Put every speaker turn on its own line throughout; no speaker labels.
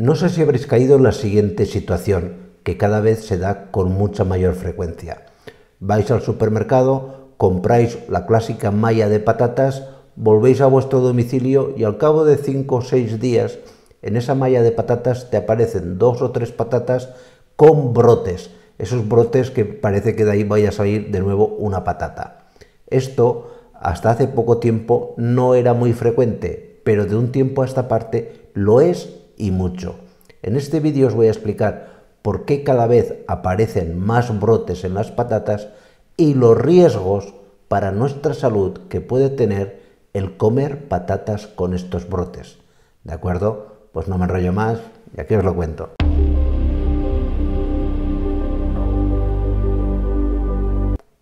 No sé si habréis caído en la siguiente situación, que cada vez se da con mucha mayor frecuencia. Vais al supermercado, compráis la clásica malla de patatas, volvéis a vuestro domicilio y al cabo de 5 o 6 días en esa malla de patatas te aparecen dos o tres patatas con brotes, esos brotes que parece que de ahí vaya a salir de nuevo una patata. Esto hasta hace poco tiempo no era muy frecuente, pero de un tiempo a esta parte lo es y mucho. En este vídeo os voy a explicar por qué cada vez aparecen más brotes en las patatas y los riesgos para nuestra salud que puede tener el comer patatas con estos brotes. ¿De acuerdo? Pues no me enrollo más y aquí os lo cuento.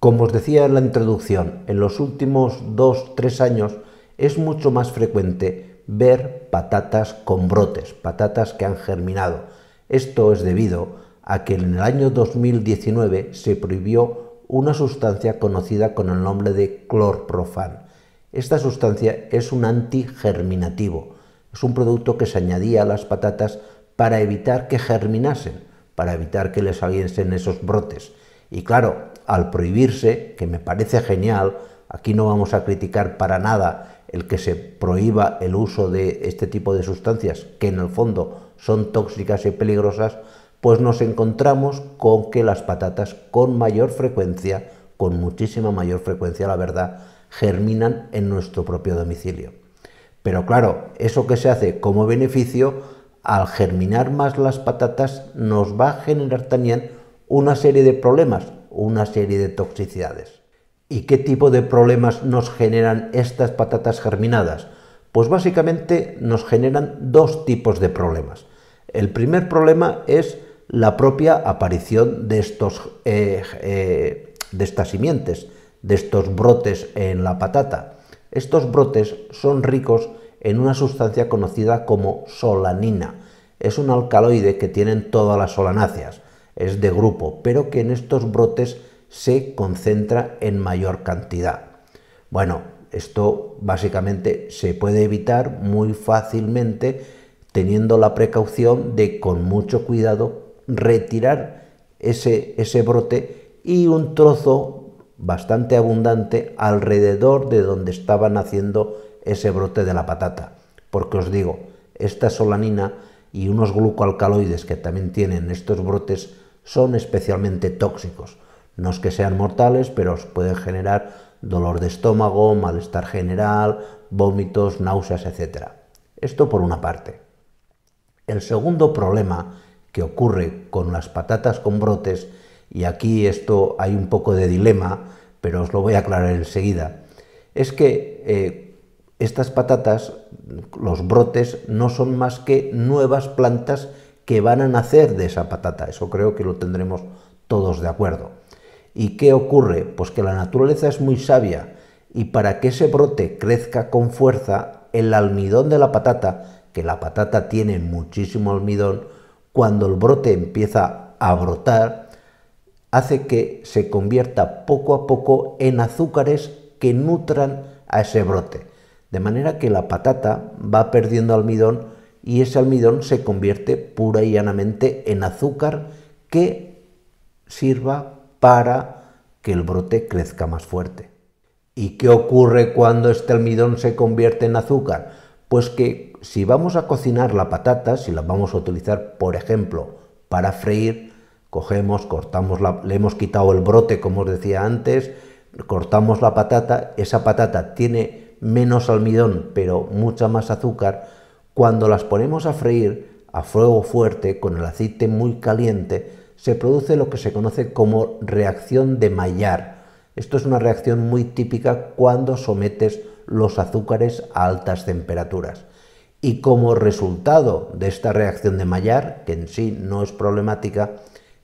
Como os decía en la introducción, en los últimos 2-3 años es mucho más frecuente ver patatas con brotes, patatas que han germinado. Esto es debido a que en el año 2019 se prohibió una sustancia conocida con el nombre de clorprofan. Esta sustancia es un antigerminativo, es un producto que se añadía a las patatas para evitar que germinasen, para evitar que les saliesen esos brotes. Y claro, al prohibirse, que me parece genial, aquí no vamos a criticar para nada el que se prohíba el uso de este tipo de sustancias que en el fondo son tóxicas y peligrosas, pues nos encontramos con que las patatas con mayor frecuencia, con muchísima mayor frecuencia, la verdad, germinan en nuestro propio domicilio. Pero claro, eso que se hace como beneficio, al germinar más las patatas nos va a generar también una serie de problemas, una serie de toxicidades. ¿Y qué tipo de problemas nos generan estas patatas germinadas? Pues básicamente nos generan dos tipos de problemas. El primer problema es la propia aparición de, estos, eh, eh, de estas simientes, de estos brotes en la patata. Estos brotes son ricos en una sustancia conocida como solanina. Es un alcaloide que tienen todas las solanáceas, es de grupo, pero que en estos brotes se concentra en mayor cantidad. Bueno, esto básicamente se puede evitar muy fácilmente teniendo la precaución de con mucho cuidado retirar ese, ese brote y un trozo bastante abundante alrededor de donde estaba naciendo ese brote de la patata. Porque os digo, esta solanina y unos glucoalcaloides que también tienen estos brotes son especialmente tóxicos. No es que sean mortales, pero os pueden generar dolor de estómago, malestar general, vómitos, náuseas, etcétera. Esto por una parte. El segundo problema que ocurre con las patatas con brotes, y aquí esto hay un poco de dilema, pero os lo voy a aclarar enseguida, es que eh, estas patatas, los brotes, no son más que nuevas plantas que van a nacer de esa patata. Eso creo que lo tendremos todos de acuerdo. ¿Y qué ocurre? Pues que la naturaleza es muy sabia y para que ese brote crezca con fuerza, el almidón de la patata, que la patata tiene muchísimo almidón, cuando el brote empieza a brotar, hace que se convierta poco a poco en azúcares que nutran a ese brote. De manera que la patata va perdiendo almidón y ese almidón se convierte pura y llanamente en azúcar que sirva para que el brote crezca más fuerte. ¿Y qué ocurre cuando este almidón se convierte en azúcar? Pues que si vamos a cocinar la patata, si la vamos a utilizar, por ejemplo, para freír, cogemos, cortamos, le hemos quitado el brote, como os decía antes, cortamos la patata, esa patata tiene menos almidón, pero mucha más azúcar. Cuando las ponemos a freír a fuego fuerte, con el aceite muy caliente, se produce lo que se conoce como reacción de Maillard. Esto es una reacción muy típica cuando sometes los azúcares a altas temperaturas. Y como resultado de esta reacción de Maillard, que en sí no es problemática,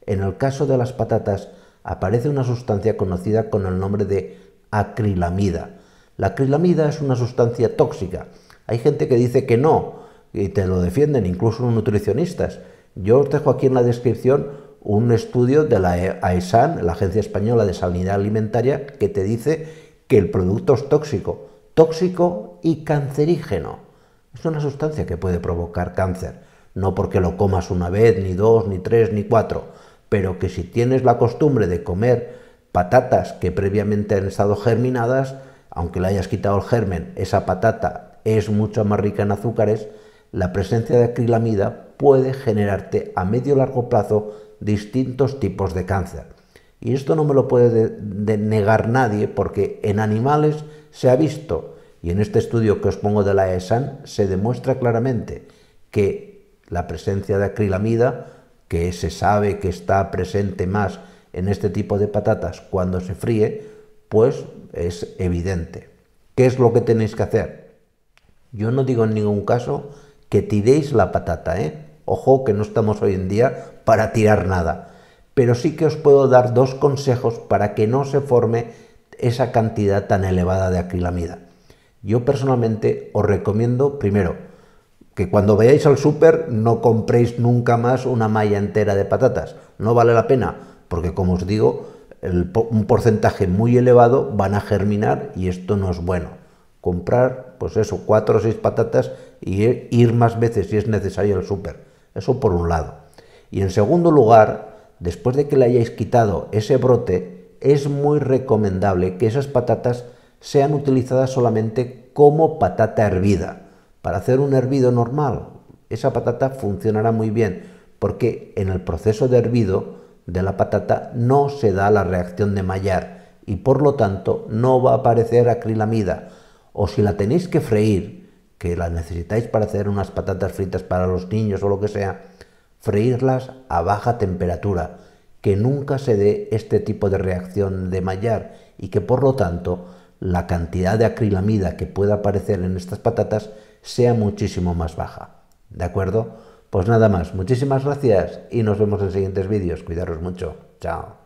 en el caso de las patatas aparece una sustancia conocida con el nombre de acrilamida. La acrilamida es una sustancia tóxica. Hay gente que dice que no y te lo defienden, incluso los nutricionistas. Yo os dejo aquí en la descripción un estudio de la AESAN, la Agencia Española de Sanidad Alimentaria, que te dice que el producto es tóxico, tóxico y cancerígeno. Es una sustancia que puede provocar cáncer, no porque lo comas una vez, ni dos, ni tres, ni cuatro, pero que si tienes la costumbre de comer patatas que previamente han estado germinadas, aunque le hayas quitado el germen, esa patata es mucho más rica en azúcares, la presencia de acrilamida puede generarte a medio largo plazo distintos tipos de cáncer. Y esto no me lo puede de, negar nadie porque en animales se ha visto, y en este estudio que os pongo de la ESAN se demuestra claramente que la presencia de acrilamida, que se sabe que está presente más en este tipo de patatas cuando se fríe, pues es evidente. ¿Qué es lo que tenéis que hacer? Yo no digo en ningún caso que tiréis la patata, ¿eh? Ojo que no estamos hoy en día para tirar nada, pero sí que os puedo dar dos consejos para que no se forme esa cantidad tan elevada de acrilamida. Yo personalmente os recomiendo, primero, que cuando vayáis al súper no compréis nunca más una malla entera de patatas. No vale la pena, porque como os digo, un porcentaje muy elevado van a germinar y esto no es bueno. Comprar, pues eso, cuatro o seis patatas y ir más veces si es necesario al súper. Eso por un lado. Y en segundo lugar, después de que le hayáis quitado ese brote, es muy recomendable que esas patatas sean utilizadas solamente como patata hervida. Para hacer un hervido normal, esa patata funcionará muy bien, porque en el proceso de hervido de la patata no se da la reacción de mallar y por lo tanto no va a aparecer acrilamida. O si la tenéis que freír, que las necesitáis para hacer unas patatas fritas para los niños o lo que sea, freírlas a baja temperatura, que nunca se dé este tipo de reacción de mallar y que por lo tanto la cantidad de acrilamida que pueda aparecer en estas patatas sea muchísimo más baja. ¿De acuerdo? Pues nada más, muchísimas gracias y nos vemos en siguientes vídeos. Cuidaros mucho. Chao.